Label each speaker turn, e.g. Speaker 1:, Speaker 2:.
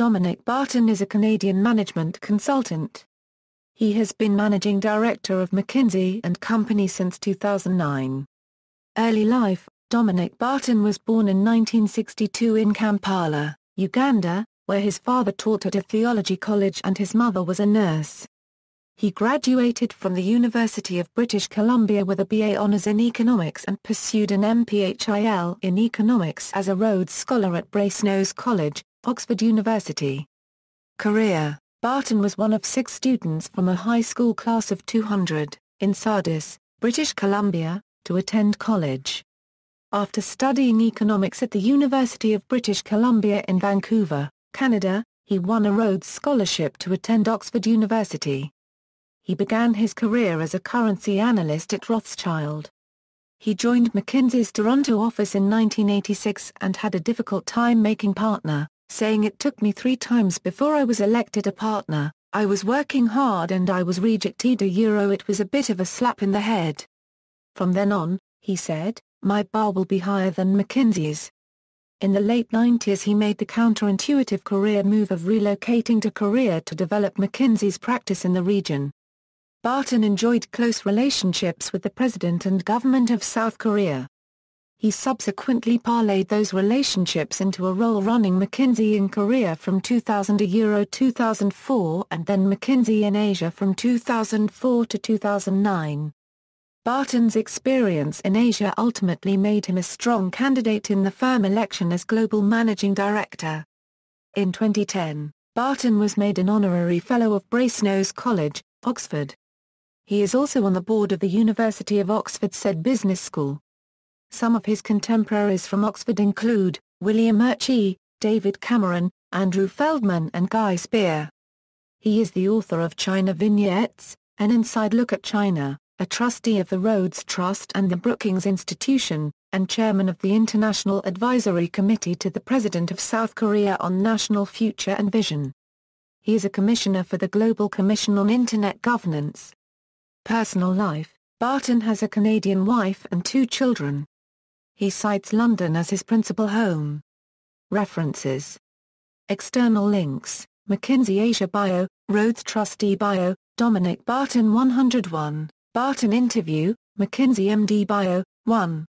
Speaker 1: Dominic Barton is a Canadian management consultant. He has been managing director of McKinsey and Company since 2009. Early life, Dominic Barton was born in 1962 in Kampala, Uganda, where his father taught at a theology college and his mother was a nurse. He graduated from the University of British Columbia with a BA honors in economics and pursued an MPhil in economics as a Rhodes Scholar at Brasenose College, Oxford University. Career Barton was one of six students from a high school class of 200, in Sardis, British Columbia, to attend college. After studying economics at the University of British Columbia in Vancouver, Canada, he won a Rhodes Scholarship to attend Oxford University. He began his career as a currency analyst at Rothschild. He joined McKinsey's Toronto office in 1986 and had a difficult time making partner saying it took me three times before I was elected a partner, I was working hard and I was rejected a euro it was a bit of a slap in the head. From then on, he said, my bar will be higher than McKinsey's. In the late 90s he made the counterintuitive career move of relocating to Korea to develop McKinsey's practice in the region. Barton enjoyed close relationships with the President and government of South Korea. He subsequently parlayed those relationships into a role running McKinsey in Korea from 2000 to Euro 2004 and then McKinsey in Asia from 2004 to 2009. Barton's experience in Asia ultimately made him a strong candidate in the firm election as Global Managing Director. In 2010, Barton was made an honorary Fellow of Brasenose College, Oxford. He is also on the board of the University of Oxford said Business School. Some of his contemporaries from Oxford include, William Urchie, David Cameron, Andrew Feldman and Guy Speer. He is the author of China Vignettes, An Inside Look at China, a trustee of the Rhodes Trust and the Brookings Institution, and chairman of the International Advisory Committee to the President of South Korea on National Future and Vision. He is a commissioner for the Global Commission on Internet Governance. Personal life Barton has a Canadian wife and two children. He cites London as his principal home. References External links McKinsey Asia Bio, Rhodes Trustee Bio, Dominic Barton 101, Barton Interview, McKinsey MD Bio, 1.